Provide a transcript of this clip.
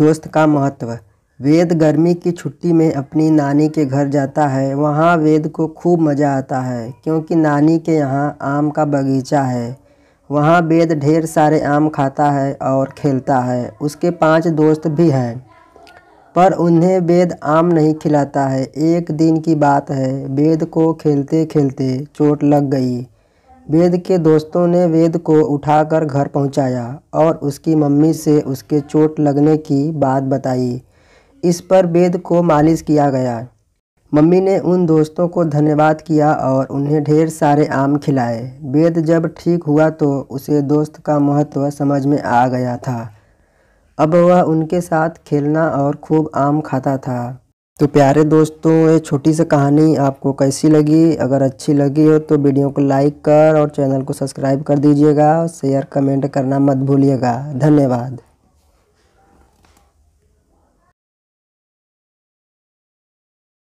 दोस्त का महत्व वेद गर्मी की छुट्टी में अपनी नानी के घर जाता है वहाँ वेद को खूब मज़ा आता है क्योंकि नानी के यहाँ आम का बगीचा है वहाँ वेद ढेर सारे आम खाता है और खेलता है उसके पांच दोस्त भी हैं पर उन्हें वेद आम नहीं खिलाता है एक दिन की बात है वेद को खेलते खेलते चोट लग गई वेद के दोस्तों ने वेद को उठाकर घर पहुंचाया और उसकी मम्मी से उसके चोट लगने की बात बताई इस पर वेद को मालिश किया गया मम्मी ने उन दोस्तों को धन्यवाद किया और उन्हें ढेर सारे आम खिलाए वेद जब ठीक हुआ तो उसे दोस्त का महत्व समझ में आ गया था अब वह उनके साथ खेलना और खूब आम खाता था तो प्यारे दोस्तों ये छोटी सी कहानी आपको कैसी लगी अगर अच्छी लगी हो तो वीडियो को लाइक कर और चैनल को सब्सक्राइब कर दीजिएगा शेयर कमेंट करना मत भूलिएगा धन्यवाद